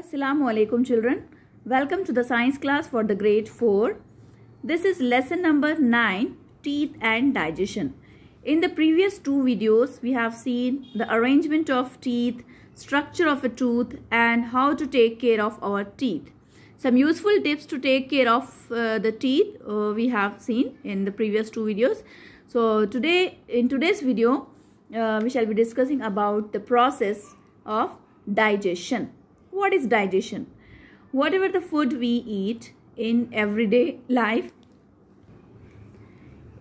Assalamu alaikum children. Welcome to the science class for the grade 4. This is lesson number 9 teeth and digestion. In the previous two videos we have seen the arrangement of teeth, structure of a tooth and how to take care of our teeth. Some useful tips to take care of uh, the teeth uh, we have seen in the previous two videos. So today in today's video uh, we shall be discussing about the process of digestion what is digestion? Whatever the food we eat in everyday life,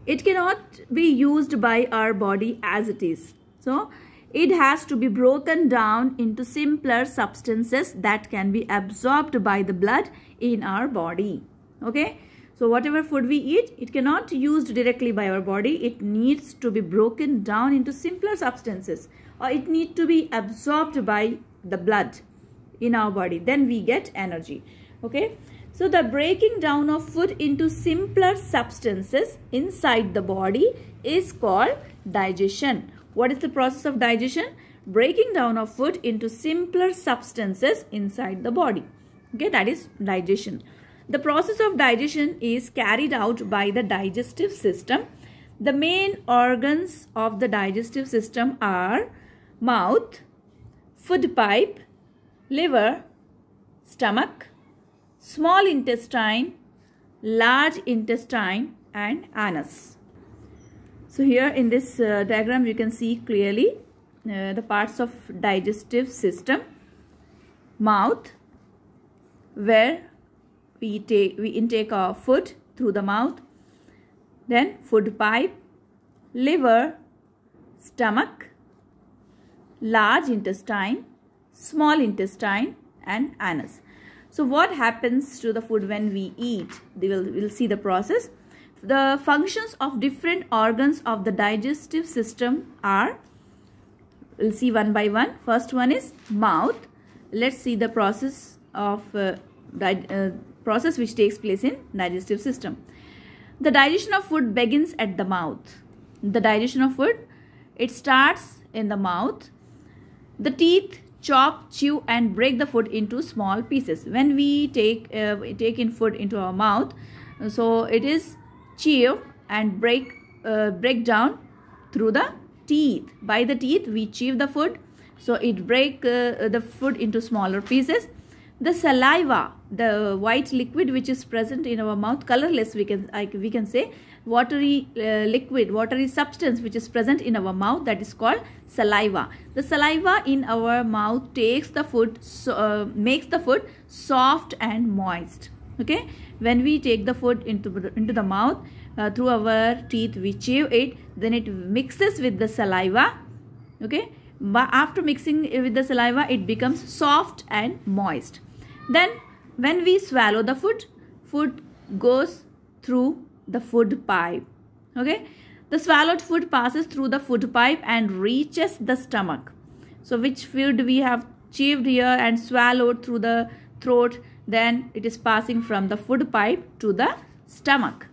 it cannot be used by our body as it is. So, it has to be broken down into simpler substances that can be absorbed by the blood in our body. Okay. So whatever food we eat, it cannot used directly by our body. It needs to be broken down into simpler substances or it need to be absorbed by the blood in our body then we get energy okay so the breaking down of food into simpler substances inside the body is called digestion what is the process of digestion breaking down of food into simpler substances inside the body okay that is digestion the process of digestion is carried out by the digestive system the main organs of the digestive system are mouth food pipe liver, stomach, small intestine, large intestine and anus. So here in this uh, diagram you can see clearly uh, the parts of digestive system. Mouth where we, take, we intake our food through the mouth. Then food pipe, liver, stomach, large intestine small intestine and anus. So what happens to the food when we eat? We will, we'll see the process. The functions of different organs of the digestive system are, we'll see one by one. First one is mouth. Let's see the process of uh, uh, process which takes place in digestive system. The digestion of food begins at the mouth. The digestion of food, it starts in the mouth. The teeth chop, chew and break the food into small pieces. When we take, uh, in food into our mouth, so it is chew and break, uh, break down through the teeth. By the teeth, we chew the food. So it break uh, the food into smaller pieces the saliva the white liquid which is present in our mouth colorless we can I, we can say watery uh, liquid watery substance which is present in our mouth that is called saliva the saliva in our mouth takes the food so, uh, makes the food soft and moist okay when we take the food into into the mouth uh, through our teeth we chew it then it mixes with the saliva okay but after mixing with the saliva it becomes soft and moist then when we swallow the food, food goes through the food pipe. Okay. The swallowed food passes through the food pipe and reaches the stomach. So which food we have chewed here and swallowed through the throat then it is passing from the food pipe to the stomach.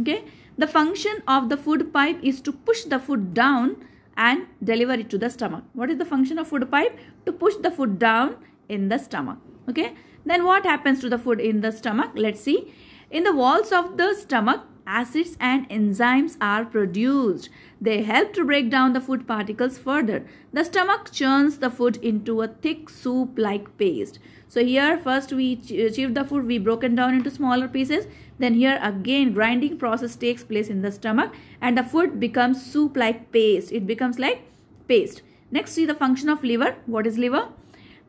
Okay. The function of the food pipe is to push the food down and deliver it to the stomach. What is the function of food pipe? To push the food down in the stomach. Okay. Then what happens to the food in the stomach? Let's see. In the walls of the stomach, acids and enzymes are produced. They help to break down the food particles further. The stomach churns the food into a thick soup-like paste. So here first we achieve the food, we broken down into smaller pieces. Then here again grinding process takes place in the stomach and the food becomes soup-like paste. It becomes like paste. Next see the function of liver. What is liver?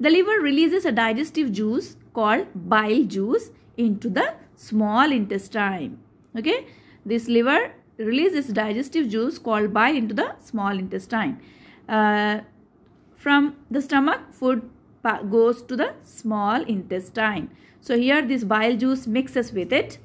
The liver releases a digestive juice called bile juice into the small intestine. Okay. This liver releases digestive juice called bile into the small intestine. Uh, from the stomach, food goes to the small intestine. So here this bile juice mixes with it.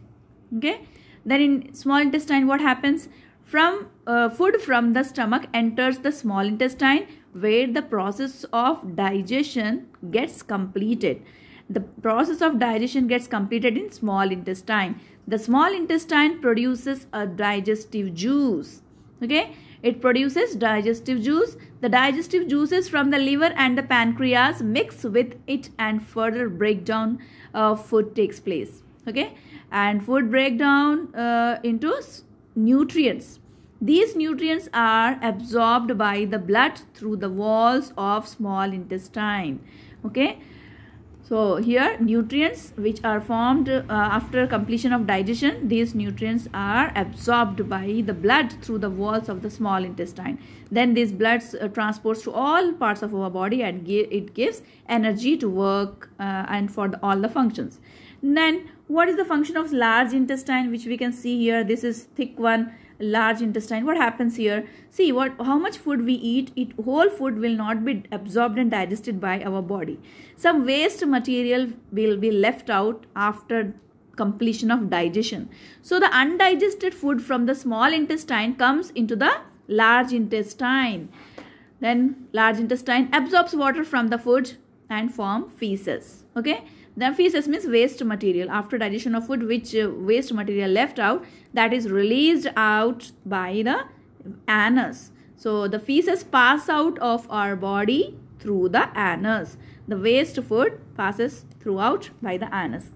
Okay. Then in small intestine what happens? from uh, food from the stomach enters the small intestine where the process of digestion gets completed the process of digestion gets completed in small intestine the small intestine produces a digestive juice okay it produces digestive juice the digestive juices from the liver and the pancreas mix with it and further breakdown of uh, food takes place okay and food breakdown uh, into nutrients. These nutrients are absorbed by the blood through the walls of small intestine. Okay. So here nutrients which are formed uh, after completion of digestion, these nutrients are absorbed by the blood through the walls of the small intestine. Then this blood uh, transports to all parts of our body and give, it gives energy to work uh, and for the, all the functions. Then what is the function of large intestine which we can see here. This is thick one large intestine what happens here see what how much food we eat it whole food will not be absorbed and digested by our body some waste material will be left out after completion of digestion so the undigested food from the small intestine comes into the large intestine then large intestine absorbs water from the food and form feces okay the feces means waste material after digestion of food which uh, waste material left out that is released out by the anus. So the feces pass out of our body through the anus. The waste food passes throughout by the anus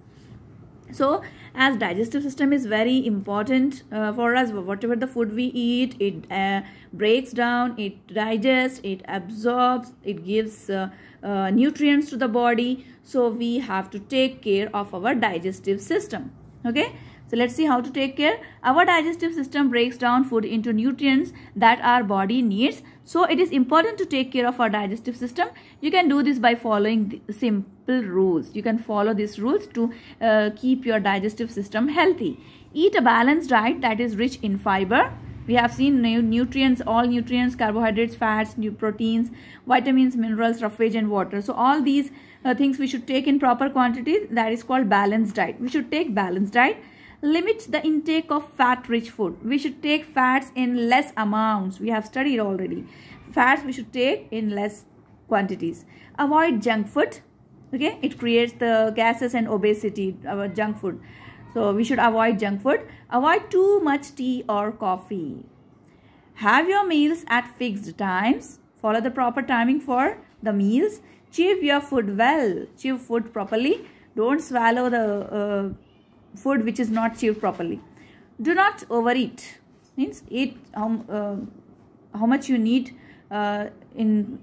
so as digestive system is very important uh, for us whatever the food we eat it uh, breaks down it digests it absorbs it gives uh, uh nutrients to the body so we have to take care of our digestive system okay so let's see how to take care. Our digestive system breaks down food into nutrients that our body needs. So it is important to take care of our digestive system. You can do this by following simple rules. You can follow these rules to uh, keep your digestive system healthy. Eat a balanced diet that is rich in fiber. We have seen nutrients, all nutrients, carbohydrates, fats, proteins, vitamins, minerals, roughage and water. So all these uh, things we should take in proper quantities. That is called balanced diet. We should take balanced diet limits the intake of fat-rich food. We should take fats in less amounts. We have studied already. Fats we should take in less quantities. Avoid junk food. Okay, it creates the gases and obesity, our junk food. So we should avoid junk food. Avoid too much tea or coffee. Have your meals at fixed times. Follow the proper timing for the meals. Chew your food well. Chew food properly. Don't swallow the uh, food which is not chewed properly do not overeat means eat how, uh, how much you need uh, in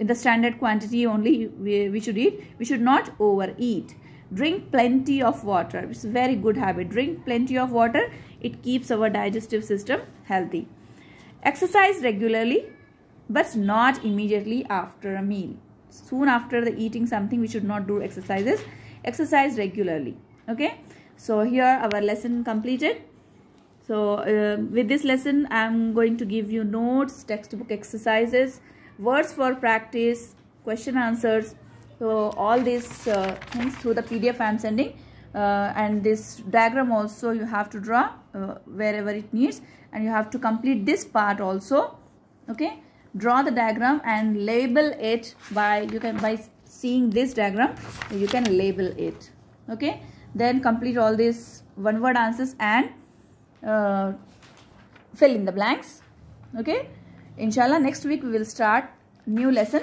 in the standard quantity only we, we should eat we should not overeat drink plenty of water it's a very good habit drink plenty of water it keeps our digestive system healthy exercise regularly but not immediately after a meal soon after the eating something we should not do exercises exercise regularly okay so here our lesson completed. So uh, with this lesson, I'm going to give you notes, textbook exercises, words for practice, question answers. So all these uh, things through the PDF I'm sending. Uh, and this diagram also you have to draw uh, wherever it needs and you have to complete this part also okay draw the diagram and label it by you can by seeing this diagram you can label it okay then complete all these one word answers and uh, fill in the blanks okay inshallah next week we will start new lesson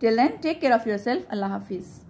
till then take care of yourself allah hafiz